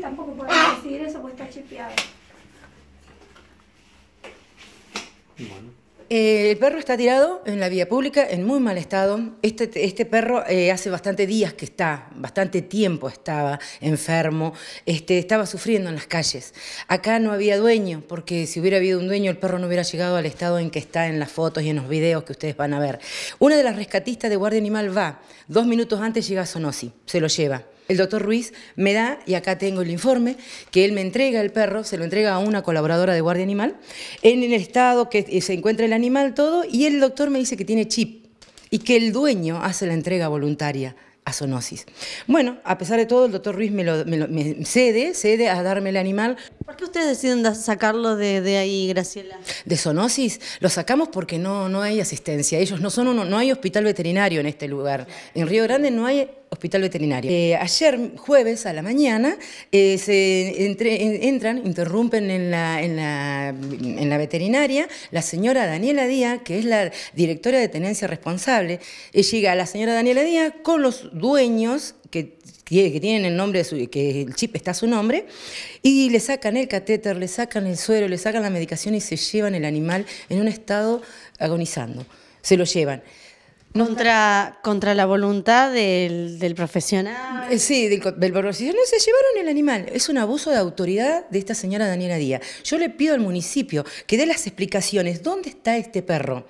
tampoco podemos ah. decir eso porque está chipeado. Eh, el perro está tirado en la vía pública en muy mal estado. Este, este perro eh, hace bastante días que está, bastante tiempo estaba enfermo, este, estaba sufriendo en las calles. Acá no había dueño, porque si hubiera habido un dueño el perro no hubiera llegado al estado en que está en las fotos y en los videos que ustedes van a ver. Una de las rescatistas de Guardia Animal va, dos minutos antes llega a Sonosi, se lo lleva. El doctor Ruiz me da, y acá tengo el informe, que él me entrega el perro, se lo entrega a una colaboradora de guardia animal, en el estado que eh, se encuentra el animal, todo, y el doctor me dice que tiene chip y que el dueño hace la entrega voluntaria a zoonosis. Bueno, a pesar de todo, el doctor Ruiz me, cede, cede a darme el animal. ¿Por qué ustedes deciden sacarlo de, ahí, Graciela? De zoonosis, lo sacamos porque no, no hay asistencia. Ellos no son uno, no hay hospital veterinario en este lugar. En Río Grande no hay Hospital Veterinario. Eh, ayer, jueves a la mañana, eh, se entran, interrumpen en la, veterinaria la señora Daniela Díaz, que es la directora de tenencia responsable. y eh, llega la señora Daniela Díaz con los dueños que, tienen el nombre, que el chip está a su nombre, y le sacan el catéter, le sacan el suero, le sacan la medicación y se llevan el animal en un estado agonizando. Se lo llevan. Contra, contra la voluntad del, profesional. Eh, sí, del, profesional. Se llevaron el animal. Es un abuso de autoridad de esta señora Daniela Díaz. Yo le pido al municipio que dé las explicaciones. ¿Dónde está este perro?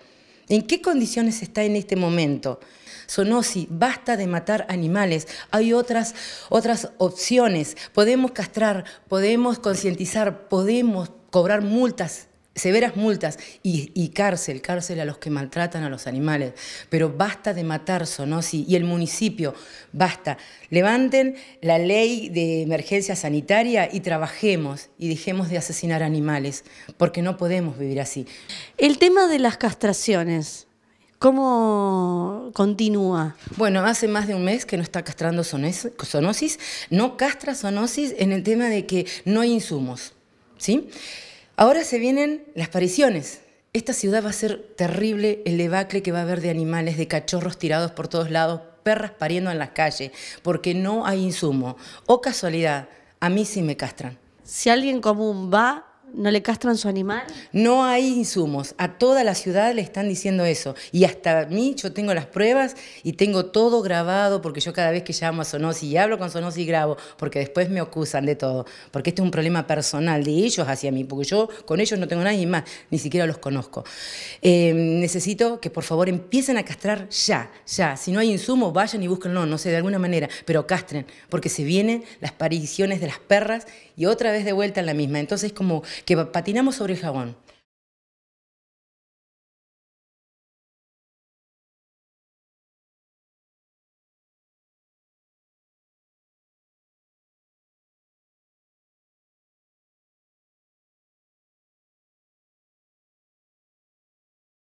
¿En qué condiciones está en este momento? Sonosi, basta de matar animales, hay otras, otras opciones. Podemos castrar, podemos concientizar, podemos cobrar multas severas multas y, cárcel, cárcel a los que maltratan a los animales. Pero basta de matar sonosis y el municipio, basta. Levanten la ley de emergencia sanitaria y trabajemos y dejemos de asesinar animales, porque no podemos vivir así. El tema de las castraciones. ¿Cómo continúa? Bueno, hace más de un mes que no está castrando zoonosis. No castra zoonosis en el tema de que no hay insumos. ¿sí? Ahora se vienen las pariciones. Esta ciudad va a ser terrible el debacle que va a haber de animales, de cachorros tirados por todos lados, perras pariendo en las calles, porque no hay insumo. O oh, casualidad, a mí sí me castran. Si alguien común va, ¿No le castran su animal? No hay insumos. A toda la ciudad le están diciendo eso. Y hasta a mí yo tengo las pruebas y tengo todo grabado porque yo cada vez que llamo a Sonosi y hablo con Sonosi grabo porque después me acusan de todo. Porque este es un problema personal de ellos hacia mí porque yo con ellos no tengo nadie más, ni siquiera los conozco. Eh, necesito que por favor empiecen a castrar ya, ya. Si no hay insumos, vayan y búsquenlo, no sé, de alguna manera, pero castren porque se vienen las pariciones de las perras y otra vez de vuelta en la misma. Entonces como que patinamos sobre el jabón.